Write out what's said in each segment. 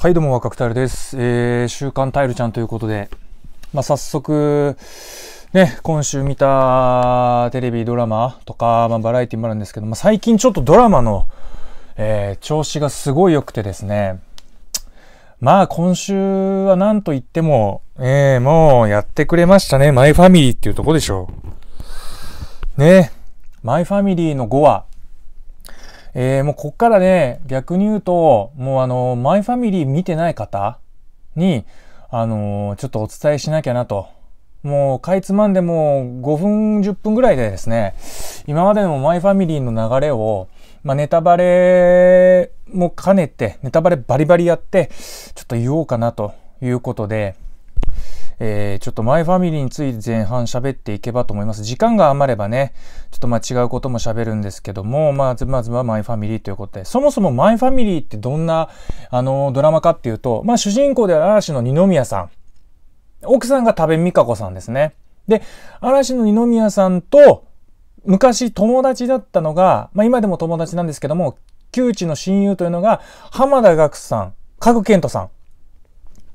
はい、どうも、若くたるです。えー、週刊タイルちゃんということで、まあ、早速、ね、今週見たテレビドラマとか、まあ、バラエティもあるんですけど、まあ、最近ちょっとドラマの、えー、調子がすごい良くてですね、まあ、今週は何と言っても、えー、もうやってくれましたね。マイファミリーっていうとこでしょう。ね、マイファミリーの5話、えー、もうこっからね、逆に言うと、もうあの、マイファミリー見てない方に、あのー、ちょっとお伝えしなきゃなと。もう、かいつまんでも5分、10分ぐらいでですね、今までのマイファミリーの流れを、まあ、ネタバレも兼ねて、ネタバレバリバリやって、ちょっと言おうかなということで、えー、ちょっとマイファミリーについて前半喋っていけばと思います。時間が余ればね、ちょっとまあ違うことも喋るんですけども、まずまずはマイファミリーということで、そもそもマイファミリーってどんな、あの、ドラマかっていうと、まあ主人公である嵐の二宮さん。奥さんが多部未華子さんですね。で、嵐の二宮さんと、昔友達だったのが、まあ今でも友達なんですけども、旧知の親友というのが、浜田岳さん、角健人さん。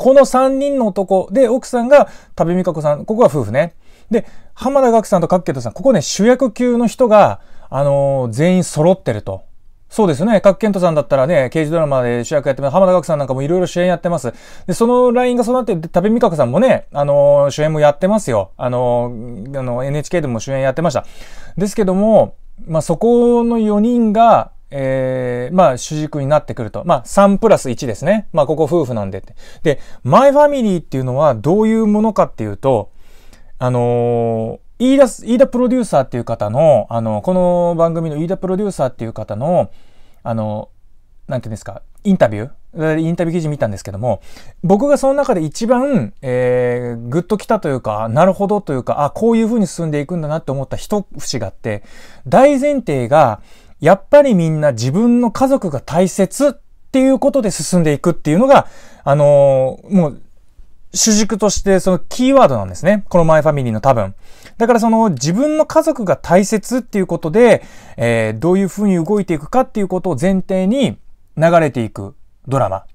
この3人の男で、奥さんが多部未華子さん、ここは夫婦ね。で、浜田岳さんと角慶人さん、ここね、主役級の人が、あのー、全員揃ってると。そうですね。角健人さんだったらね、刑事ドラマで主役やってます。浜田岳さんなんかもいろいろ主演やってます。で、そのラインが育って、多部未華子さんもね、あのー、主演もやってますよ。あのー、あの、NHK でも主演やってました。ですけども、まあ、そこの4人が、えー、まあ、主軸になってくると。まあ、3プラス1ですね。まあ、ここ夫婦なんでって。で、マイファミリーっていうのはどういうものかっていうと、あのー、飯田、飯田プロデューサーっていう方の、あの、この番組の飯田プロデューサーっていう方の、あの、なんていうんですか、インタビューインタビュー記事見たんですけども、僕がその中で一番、えー、ぐっときたというか、なるほどというか、あ、こういう風に進んでいくんだなって思った一節があって、大前提が、やっぱりみんな自分の家族が大切っていうことで進んでいくっていうのが、あのー、もう、主軸としてそのキーワードなんですね。このマイファミリーの多分。だからその自分の家族が大切っていうことで、えー、どういうふうに動いていくかっていうことを前提に流れていくドラマ。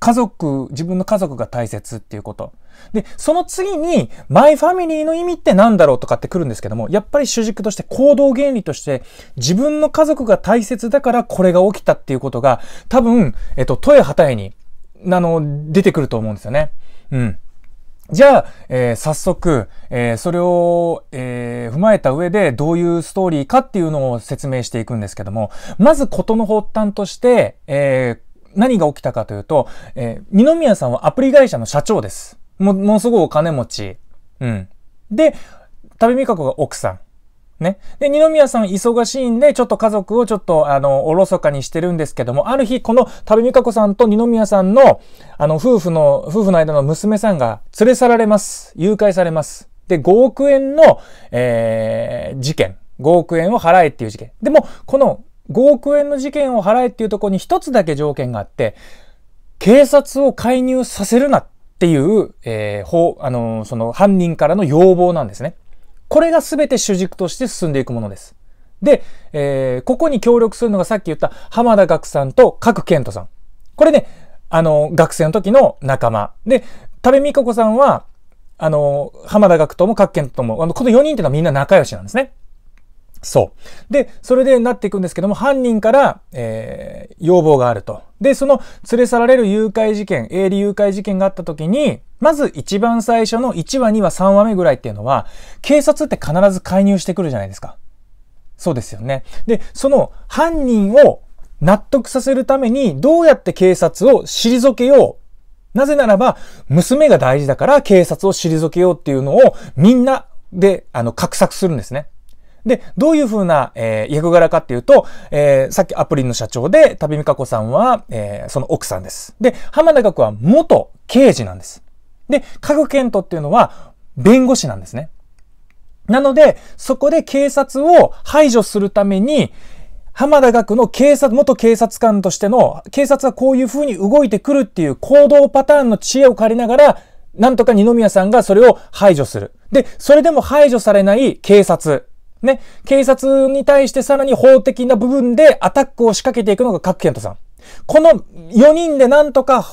家族、自分の家族が大切っていうこと。で、その次に、マイファミリーの意味って何だろうとかってくるんですけども、やっぱり主軸として行動原理として、自分の家族が大切だからこれが起きたっていうことが、多分、えっと、問えはたえに、あの、出てくると思うんですよね。うん。じゃあ、えー、早速、えー、それを、えー、踏まえた上でどういうストーリーかっていうのを説明していくんですけども、まずことの発端として、え何が起きたかというと、え二宮さんはアプリ会社の社長です。も、ものすごいお金持ち。うん。で、多部未華子が奥さん。ね。で、二宮さん忙しいんで、ちょっと家族をちょっと、あの、おろそかにしてるんですけども、ある日、この多部未華子さんと二宮さんの、あの、夫婦の、夫婦の間の娘さんが連れ去られます。誘拐されます。で、5億円の、えー、事件。5億円を払えっていう事件。でも、この5億円の事件を払えっていうところに一つだけ条件があって、警察を介入させるなっっていう、えー、法、あのー、その犯人からの要望なんですね。これが全て主軸として進んでいくものです。で、えー、ここに協力するのがさっき言った浜田岳さんと角健人さん。これね、あの学生の時の仲間。で、多部美香子さんは、あの浜田学とも角健人とも、あの、この4人っていうのはみんな仲良しなんですね。そう。で、それでなっていくんですけども、犯人から、えー、要望があると。で、その連れ去られる誘拐事件、営利誘拐事件があった時に、まず一番最初の1話、2話、3話目ぐらいっていうのは、警察って必ず介入してくるじゃないですか。そうですよね。で、その犯人を納得させるために、どうやって警察を退けよう。なぜならば、娘が大事だから警察を退けようっていうのをみんなで、あの、画策するんですね。で、どういうふうな、えー、役柄かっていうと、えー、さっきアプリの社長で、旅美香子さんは、えー、その奥さんです。で、浜田学は元刑事なんです。で、各検討っていうのは弁護士なんですね。なので、そこで警察を排除するために、浜田学の警察、元警察官としての、警察はこういうふうに動いてくるっていう行動パターンの知恵を借りながら、なんとか二宮さんがそれを排除する。で、それでも排除されない警察ね、警察に対してさらに法的な部分でアタックを仕掛けていくのが各県とさん。この4人でなんとか、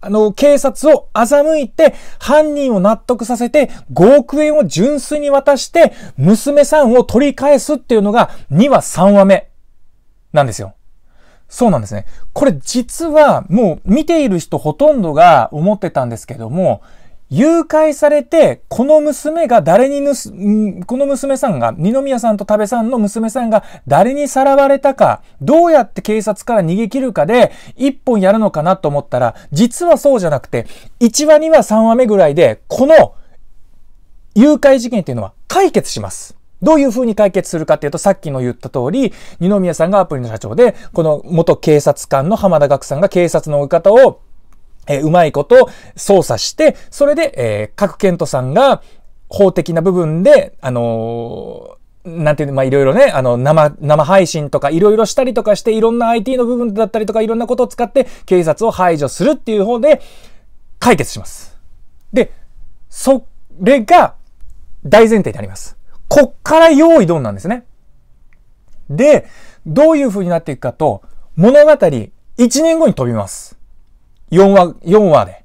あの、警察を欺いて、犯人を納得させて、5億円を純粋に渡して、娘さんを取り返すっていうのが、2話3話目、なんですよ。そうなんですね。これ実は、もう見ている人ほとんどが思ってたんですけども、誘拐されて、この娘が誰にぬす、この娘さんが、二宮さんと多部さんの娘さんが誰にさらわれたか、どうやって警察から逃げ切るかで、一本やるのかなと思ったら、実はそうじゃなくて、1話、2話、3話目ぐらいで、この誘拐事件っていうのは解決します。どういう風に解決するかっていうと、さっきの言った通り、二宮さんがアプリの社長で、この元警察官の浜田岳さんが警察の追い方をえー、うまいこと操作して、それで、えー、各ケントさんが法的な部分で、あのー、なんていうの、まいろいろね、あの、生、生配信とか、いろいろしたりとかして、いろんな IT の部分だったりとか、いろんなことを使って、警察を排除するっていう方で、解決します。で、それが、大前提になります。こっから用意どんなんですね。で、どういう風になっていくかと、物語、1年後に飛びます。4話、4話で。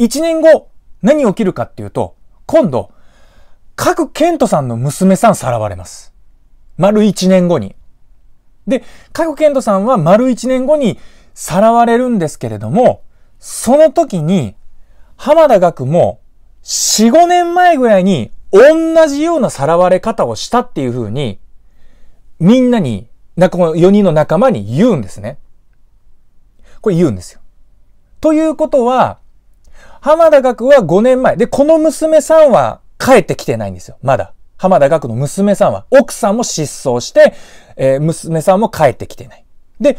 1年後、何起きるかっていうと、今度、各ケントさんの娘さんさらわれます。丸1年後に。で、各ケントさんは丸1年後にさらわれるんですけれども、その時に、浜田学も4、5年前ぐらいに同じようなさらわれ方をしたっていう風に、みんなに、4人の仲間に言うんですね。これ言うんですよ。ということは、浜田学は5年前。で、この娘さんは帰ってきてないんですよ。まだ。浜田学の娘さんは。奥さんも失踪して、えー、娘さんも帰ってきてない。で、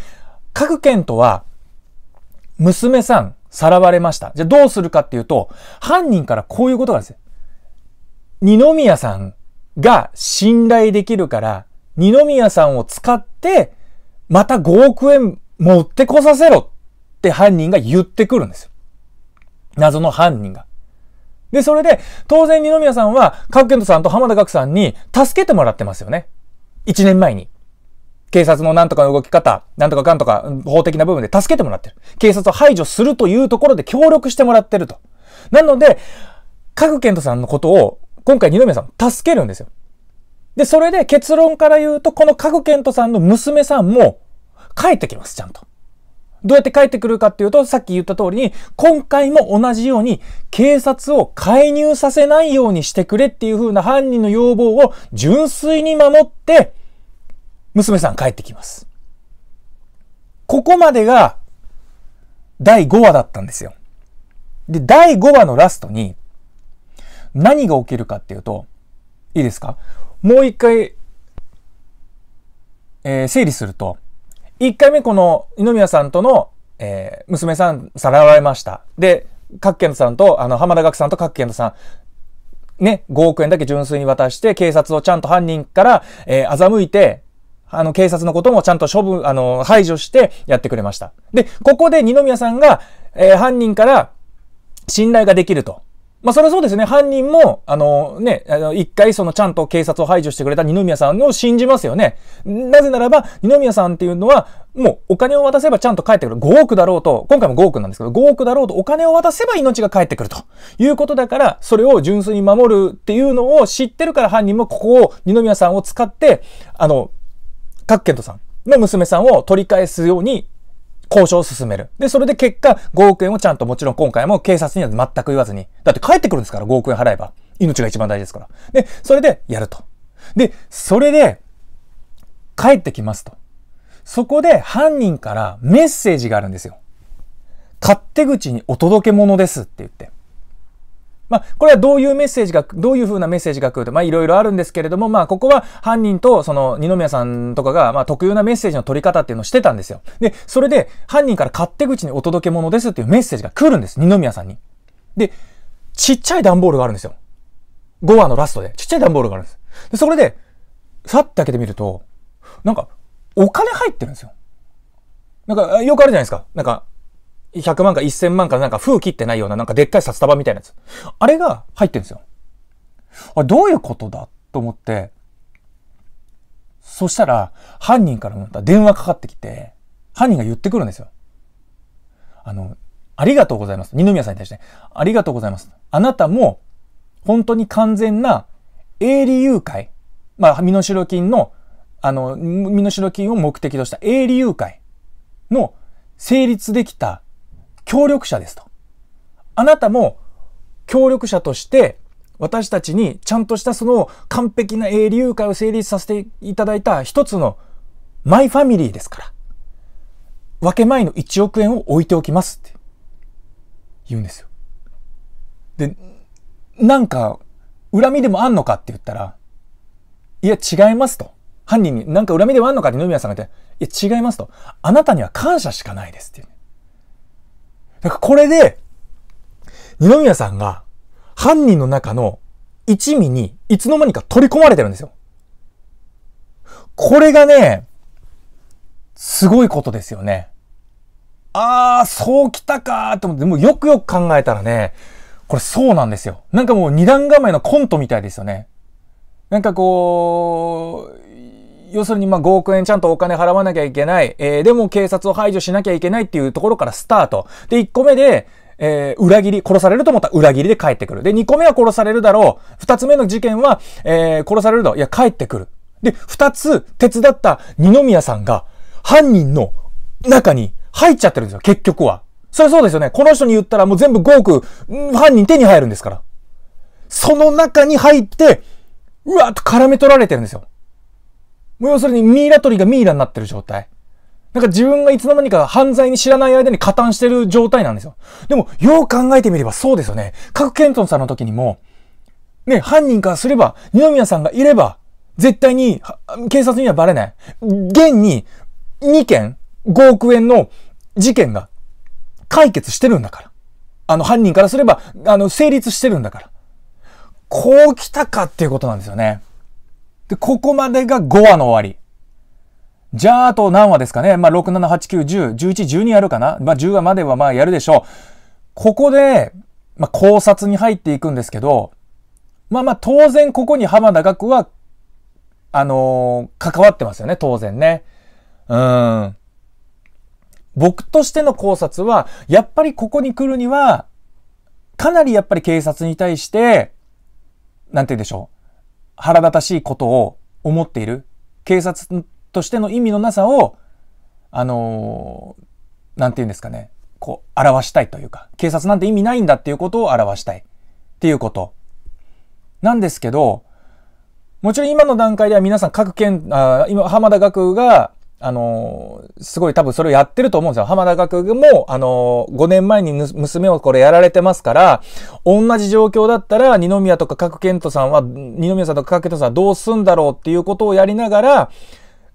各県とは、娘さん、さらわれました。じゃあどうするかっていうと、犯人からこういうことがあるんですよ。二宮さんが信頼できるから、二宮さんを使って、また5億円持ってこさせろって犯人が言ってくるんですよ。謎の犯人が。で、それで、当然二宮さんは、角健人さんと浜田岳さんに助けてもらってますよね。一年前に。警察のなんとかの動き方、なんとかかんとか法的な部分で助けてもらってる。警察を排除するというところで協力してもらってると。なので、各健人さんのことを、今回二宮さん助けるんですよ。で、それで結論から言うと、この各健人さんの娘さんも帰ってきます、ちゃんと。どうやって帰ってくるかっていうと、さっき言った通りに、今回も同じように、警察を介入させないようにしてくれっていう風な犯人の要望を純粋に守って、娘さん帰ってきます。ここまでが、第5話だったんですよ。で、第5話のラストに、何が起きるかっていうと、いいですかもう一回、えー、整理すると、1回目この二宮さんとの、えー、娘さんさらわれました。で、各県さんと、あの、浜田学さんと各県さん、ね、5億円だけ純粋に渡して、警察をちゃんと犯人から、えー、欺いて、あの、警察のこともちゃんと処分、あの、排除してやってくれました。で、ここで二宮さんが、えー、犯人から信頼ができると。まあ、それはそうですね。犯人も、あのね、あの、一回そのちゃんと警察を排除してくれた二宮さんを信じますよね。なぜならば、二宮さんっていうのは、もうお金を渡せばちゃんと返ってくる。5億だろうと、今回も5億なんですけど、5億だろうとお金を渡せば命が返ってくるということだから、それを純粋に守るっていうのを知ってるから犯人もここを、二宮さんを使って、あの、各県とさんの娘さんを取り返すように交渉を進める。で、それで結果、5億円をちゃんともちろん今回も警察には全く言わずに。だって帰ってくるんですから、5億円払えば。命が一番大事ですから。で、それでやると。で、それで、帰ってきますと。そこで犯人からメッセージがあるんですよ。勝手口にお届け物ですって言って。まあ、これはどういうメッセージが、どういう風なメッセージが来ると、まあ、いろいろあるんですけれども、まあ、ここは犯人と、その、二宮さんとかが、まあ、特有なメッセージの取り方っていうのをしてたんですよ。で、それで、犯人から勝手口にお届け物ですっていうメッセージが来るんです、二宮さんに。で、ちっちゃい段ボールがあるんですよ。5話のラストで。ちっちゃい段ボールがあるんです。で、それで、さって開けてみると、なんか、お金入ってるんですよ。なんか、よくあるじゃないですか。なんか、100万か1000万かなんか封切ってないようななんかでっかい札束みたいなやつ。あれが入ってるんですよ。あ、どういうことだと思って、そしたら犯人からまた電話かかってきて、犯人が言ってくるんですよ。あの、ありがとうございます。二宮さんに対して、ありがとうございます。あなたも本当に完全な営利誘拐。まあ、身代金の、あの、身代金を目的とした営利誘拐の成立できた協力者ですと。あなたも協力者として私たちにちゃんとしたその完璧な英流誘を成立させていただいた一つのマイファミリーですから。分け前の1億円を置いておきますって言うんですよ。で、なんか恨みでもあんのかって言ったら、いや違いますと。犯人になんか恨みでもあんのかって野宮さんが言って、いや違いますと。あなたには感謝しかないですっていう。だからこれで、二宮さんが犯人の中の一味にいつの間にか取り込まれてるんですよ。これがね、すごいことですよね。あー、そう来たかーって思って、でもよくよく考えたらね、これそうなんですよ。なんかもう二段構えのコントみたいですよね。なんかこう、要するにまあ5億円ちゃんとお金払わなきゃいけない。えー、でも警察を排除しなきゃいけないっていうところからスタート。で、1個目で、えー、裏切り、殺されると思ったら裏切りで帰ってくる。で、2個目は殺されるだろう。2つ目の事件は、えー、殺されるだろう。いや、帰ってくる。で、2つ手伝った二宮さんが、犯人の中に入っちゃってるんですよ、結局は。それそうですよね。この人に言ったらもう全部5億、犯人手に入るんですから。その中に入って、うわっと絡め取られてるんですよ。もう要するにミイラ取りがミイラになってる状態。なんか自分がいつの間にか犯罪に知らない間に加担してる状態なんですよ。でも、よう考えてみればそうですよね。各ケントンさんの時にも、ね、犯人からすれば、二宮さんがいれば、絶対に、警察にはバレない。現に、2件、5億円の事件が解決してるんだから。あの、犯人からすれば、あの、成立してるんだから。こう来たかっていうことなんですよね。で、ここまでが5話の終わり。じゃあ、あと何話ですかね。まあ、6、7、8、9、10、11、12やるかな。まあ、10話まではまあ、やるでしょう。ここで、まあ、考察に入っていくんですけど、まあまあ、当然ここに浜田学は、あのー、関わってますよね、当然ね。うん。僕としての考察は、やっぱりここに来るには、かなりやっぱり警察に対して、なんて言うんでしょう。腹立たしいことを思っている、警察としての意味のなさを、あのー、なんて言うんですかね、こう、表したいというか、警察なんて意味ないんだっていうことを表したいっていうこと。なんですけど、もちろん今の段階では皆さん各県、あ今、浜田学があの、すごい多分それをやってると思うんですよ。浜田学も、あの、5年前に娘をこれやられてますから、同じ状況だったら、二宮とか角健人さんは、二宮さんとか角健人さんはどうすんだろうっていうことをやりながら、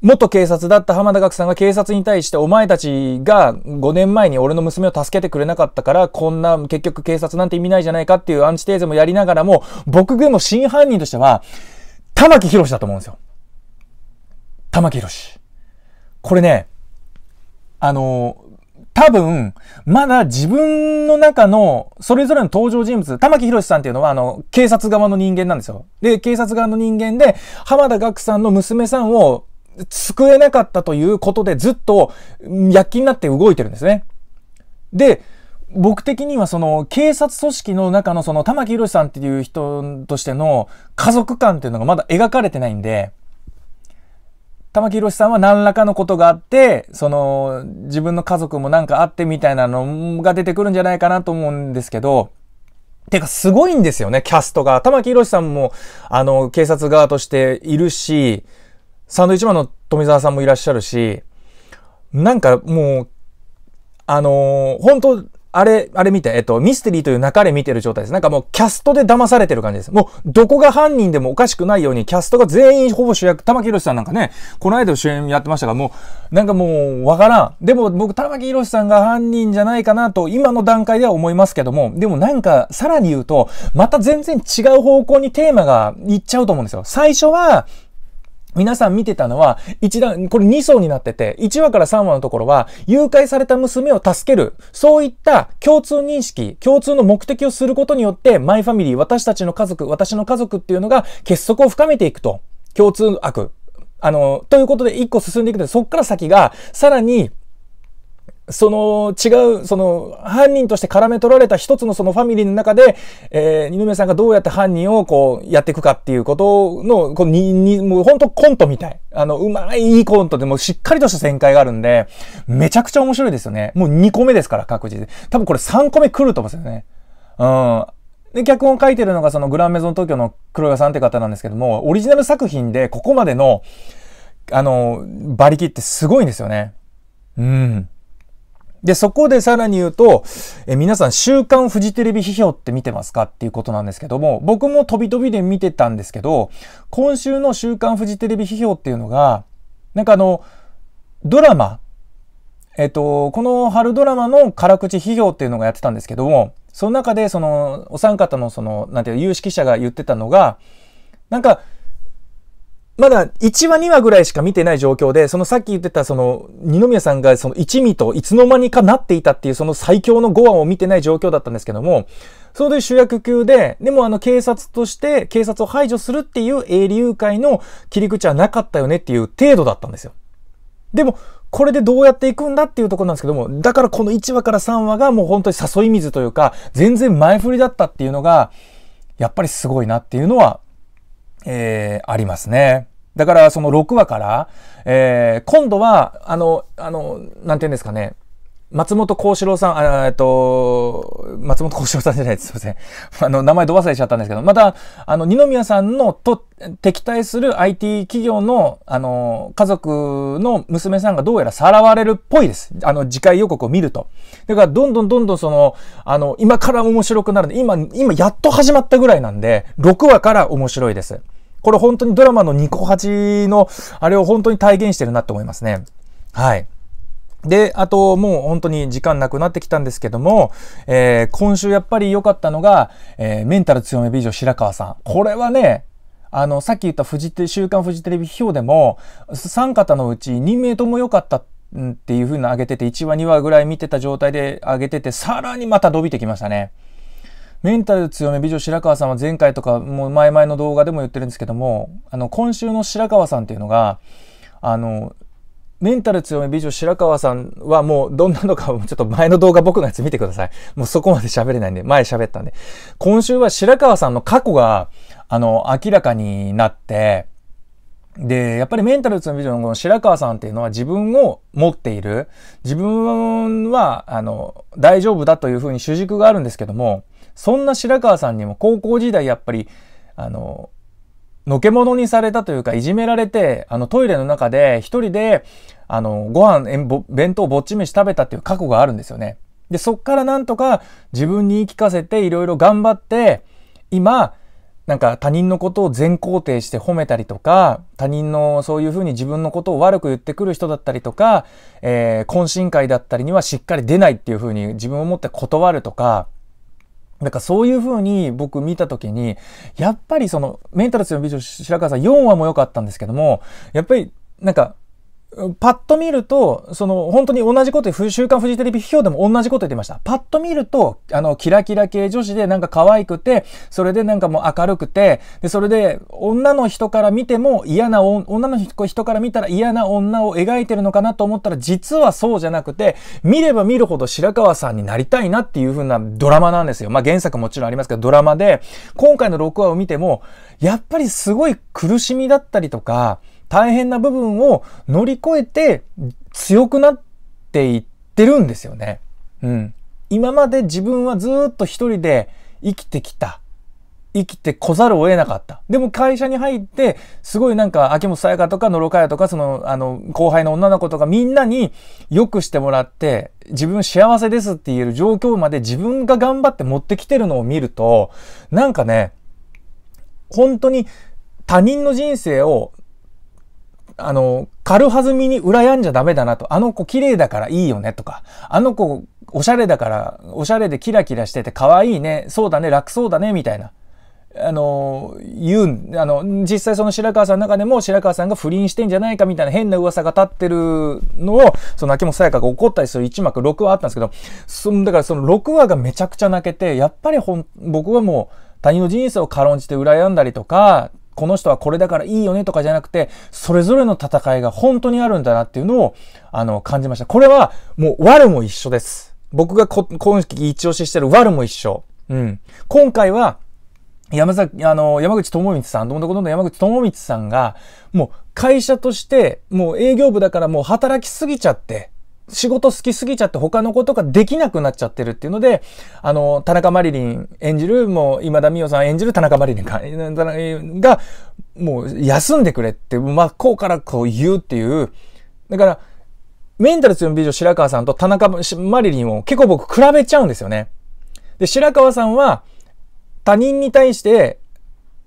元警察だった浜田学さんが警察に対してお前たちが5年前に俺の娘を助けてくれなかったからこんな結局警察なんて意味ないじゃないかっていうアンチテーゼもやりながらも僕でも真犯人としては玉木宏だと思うんですよ。玉木宏。これね、あの、多分、まだ自分の中の、それぞれの登場人物、玉木宏さんっていうのは、あの、警察側の人間なんですよ。で、警察側の人間で、浜田岳さんの娘さんを救えなかったということで、ずっと、躍起になって動いてるんですね。で、僕的にはその警察組織の中のその玉木宏さんっていう人としての家族感っていうのがまだ描かれてないんで、玉木宏さんは何らかのことがあって、その、自分の家族もなんかあってみたいなのが出てくるんじゃないかなと思うんですけど、てかすごいんですよね、キャストが。玉木宏さんも、あの、警察側としているし、サンドイッチマンの富澤さんもいらっしゃるし、なんかもう、あのー、本当あれ、あれ見て、えっと、ミステリーという中で見てる状態です。なんかもうキャストで騙されてる感じです。もう、どこが犯人でもおかしくないように、キャストが全員ほぼ主役、玉木宏さんなんかね、この間主演やってましたが、もう、なんかもう、わからん。でも僕、玉木宏さんが犯人じゃないかなと、今の段階では思いますけども、でもなんか、さらに言うと、また全然違う方向にテーマがいっちゃうと思うんですよ。最初は、皆さん見てたのは、一段、これ2層になってて、1話から3話のところは、誘拐された娘を助ける。そういった共通認識、共通の目的をすることによって、マイファミリー、私たちの家族、私の家族っていうのが結束を深めていくと。共通悪。あの、ということで1個進んでいくと、そっから先が、さらに、その違う、その犯人として絡め取られた一つのそのファミリーの中で、えー、二宮さんがどうやって犯人をこうやっていくかっていうことの、こうに、に、もう本当コントみたい。あの、うまいいいコントでもしっかりとした展開があるんで、めちゃくちゃ面白いですよね。もう2個目ですから、各自で。多分これ3個目来ると思うんですよね。うん。で、脚本書いてるのがそのグランメゾン東京の黒岩さんって方なんですけども、オリジナル作品でここまでの、あの、馬力ってすごいんですよね。うん。で、そこでさらに言うと、え皆さん、週刊フジテレビ批評って見てますかっていうことなんですけども、僕も飛び飛びで見てたんですけど、今週の週刊フジテレビ批評っていうのが、なんかあの、ドラマ、えっと、この春ドラマの辛口批評っていうのがやってたんですけども、その中で、その、お三方のその、なんていう有識者が言ってたのが、なんか、まだ1話2話ぐらいしか見てない状況で、そのさっき言ってたその二宮さんがその一味といつの間にかなっていたっていうその最強の5話を見てない状況だったんですけども、それで主役級で、でもあの警察として警察を排除するっていう英利会の切り口はなかったよねっていう程度だったんですよ。でも、これでどうやっていくんだっていうところなんですけども、だからこの1話から3話がもう本当に誘い水というか、全然前振りだったっていうのが、やっぱりすごいなっていうのはえー、ありますね。だからその6話から、えー、今度は、あの、あの、なんて言うんですかね、松本幸四郎さん、えっと、松本幸四郎さんじゃないです。すいません。あの、名前ど忘れしちゃったんですけど、また、あの、二宮さんのと、敵対する IT 企業の、あの、家族の娘さんがどうやらさらわれるっぽいです。あの、次回予告を見ると。だから、どんどんどんどんその、あの、今から面白くなるんで、今、今やっと始まったぐらいなんで、6話から面白いです。これ本当にドラマの二個八の、あれを本当に体現してるなって思いますね。はい。で、あと、もう本当に時間なくなってきたんですけども、えー、今週やっぱり良かったのが、えー、メンタル強め美女白川さん。これはね、あの、さっき言ったフジテ、週刊フジテレビ表でも、3方のうち2名とも良かったっていう風な上げてて、1話2話ぐらい見てた状態で上げてて、さらにまた伸びてきましたね。メンタル強め美女白川さんは前回とか、もう前々の動画でも言ってるんですけども、あの、今週の白川さんっていうのが、あの、メンタル強め美女白川さんはもうどんなのかちょっと前の動画僕のやつ見てください。もうそこまで喋れないんで、前喋ったんで。今週は白川さんの過去が、あの、明らかになって、で、やっぱりメンタル強め美女のこの白川さんっていうのは自分を持っている。自分は、あの、大丈夫だというふうに主軸があるんですけども、そんな白川さんにも高校時代やっぱり、あの、のけものにされたというか、いじめられて、あの、トイレの中で一人で、あの、ご飯、弁当ぼっち飯食べたっていう過去があるんですよね。で、そっからなんとか自分に言い聞かせていろいろ頑張って、今、なんか他人のことを全肯定して褒めたりとか、他人のそういうふうに自分のことを悪く言ってくる人だったりとか、えー、懇親会だったりにはしっかり出ないっていうふうに自分を持って断るとか、なんかそういうふうに僕見たときに、やっぱりそのメンタルスの美女白川さん4話も良かったんですけども、やっぱりなんかパッと見ると、その、本当に同じことで、週刊フジテレビ批評でも同じこと言ってました。パッと見ると、あの、キラキラ系女子でなんか可愛くて、それでなんかもう明るくて、で、それで、女の人から見ても嫌な、女の人から見たら嫌な女を描いてるのかなと思ったら、実はそうじゃなくて、見れば見るほど白川さんになりたいなっていう風なドラマなんですよ。まあ、原作もちろんありますけど、ドラマで、今回の6話を見ても、やっぱりすごい苦しみだったりとか、大変な部分を乗り越えて強くなっていってるんですよね。うん。今まで自分はずっと一人で生きてきた。生きてこざるを得なかった。でも会社に入って、すごいなんか、秋元さやかとか、野呂佳代とか、その、あの、後輩の女の子とか、みんなに良くしてもらって、自分幸せですって言える状況まで自分が頑張って持ってきてるのを見ると、なんかね、本当に他人の人生をあの、軽はずみに羨んじゃダメだなと、あの子綺麗だからいいよねとか、あの子おしゃれだから、おしゃれでキラキラしてて可愛いね、そうだね、楽そうだね、みたいな。あの、言うん、あの、実際その白川さんの中でも白川さんが不倫してんじゃないかみたいな変な噂が立ってるのを、その秋元さやかが怒ったりする1幕6話あったんですけど、その、だからその6話がめちゃくちゃ泣けて、やっぱりほん、僕はもう他人の人生を軽んじて羨んだりとか、この人はこれだからいいよねとかじゃなくて、それぞれの戦いが本当にあるんだなっていうのを、あの、感じました。これは、もう、ワルも一緒です。僕が今季一押ししてるワルも一緒。うん。今回は、山崎、あの、山口智光さん、どんどんどんどん山口智光さんが、もう会社として、もう営業部だからもう働きすぎちゃって、仕事好きすぎちゃって他のことができなくなっちゃってるっていうので、あの、田中麻理鈴演じる、もう今田美桜さん演じる田中麻理鈴ンが、もう休んでくれって、まあ、こうからこう言うっていう、だから、メンタル強い美女白川さんと田中麻理鈴を結構僕比べちゃうんですよね。で、白川さんは他人に対して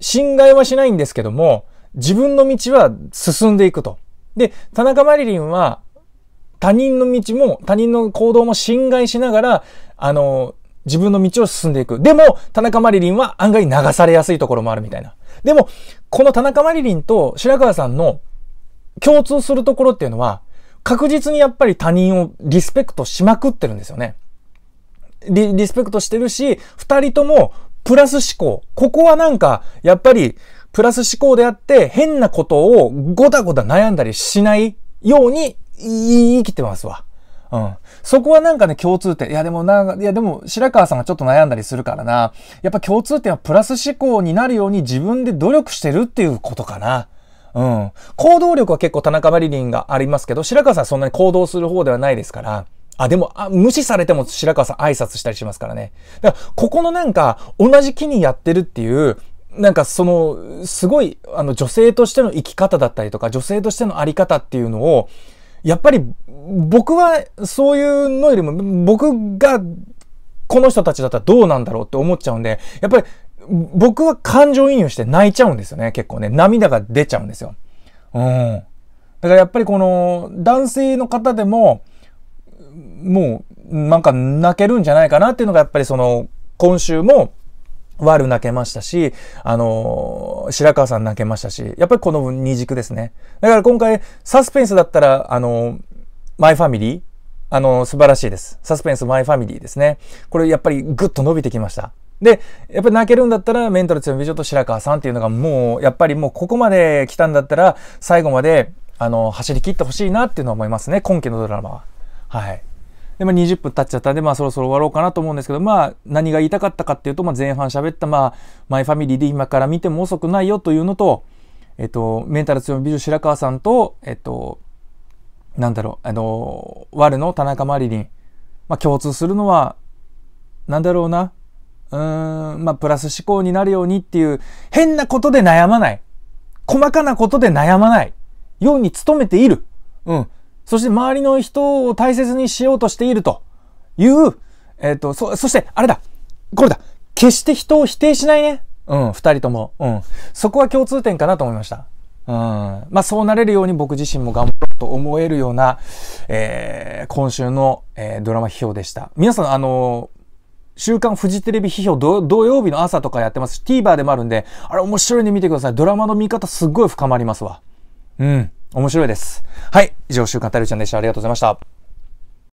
侵害はしないんですけども、自分の道は進んでいくと。で、田中麻理鈴は他人の道も、他人の行動も侵害しながら、あの、自分の道を進んでいく。でも、田中マリリンは案外流されやすいところもあるみたいな。でも、この田中マリリンと白川さんの共通するところっていうのは、確実にやっぱり他人をリスペクトしまくってるんですよね。リリスペクトしてるし、二人ともプラス思考。ここはなんか、やっぱり、プラス思考であって、変なことをごたごた悩んだりしないように言い切ってますわ。うん。そこはなんかね、共通点。いや、でもな、いや、でも、白川さんがちょっと悩んだりするからな。やっぱ共通点はプラス思考になるように自分で努力してるっていうことかな。うん。行動力は結構田中マリリンがありますけど、白川さんそんなに行動する方ではないですから。あ、でも、あ、無視されても白川さん挨拶したりしますからね。だから、ここのなんか、同じ木にやってるっていう、なんかその、すごい、あの、女性としての生き方だったりとか、女性としてのあり方っていうのを、やっぱり僕はそういうのよりも僕がこの人たちだったらどうなんだろうって思っちゃうんで、やっぱり僕は感情移入して泣いちゃうんですよね、結構ね。涙が出ちゃうんですよ。うん。だからやっぱりこの男性の方でも、もうなんか泣けるんじゃないかなっていうのがやっぱりその今週もワル泣けましたし、あのー、白川さん泣けましたし、やっぱりこの二軸ですね。だから今回、サスペンスだったら、あのー、マイファミリー、あのー、素晴らしいです。サスペンスマイファミリーですね。これやっぱりぐっと伸びてきました。で、やっぱり泣けるんだったら、メンタル強い美女と白川さんっていうのがもう、やっぱりもうここまで来たんだったら、最後まで、あの走り切ってほしいなっていうのは思いますね。今期のドラマは。はい。で、まあ、20分経っちゃったんで、まあ、そろそろ終わろうかなと思うんですけど、まあ、何が言いたかったかっていうと、まあ、前半喋った、まあ、マイファミリーで今から見ても遅くないよというのと、えっと、メンタル強い美女白川さんと、えっと、なんだろう、あの、我の田中マリリン。まあ、共通するのは、なんだろうな。うーん、まあ、プラス思考になるようにっていう、変なことで悩まない。細かなことで悩まない。ように努めている。うん。そして周りの人を大切にしようとしているという、えっ、ー、と、そ、そして、あれだこれだ決して人を否定しないね。うん、二人とも。うん。そこは共通点かなと思いました。うん。まあ、そうなれるように僕自身も頑張ろうと思えるような、えー、今週の、えー、ドラマ批評でした。皆さん、あのー、週刊フジテレビ批評土曜日の朝とかやってますし、TVer でもあるんで、あれ面白いんで見てください。ドラマの見方すっごい深まりますわ。うん。面白いです。はい。以上、週刊タイルちゃんでした。ありがとうございました。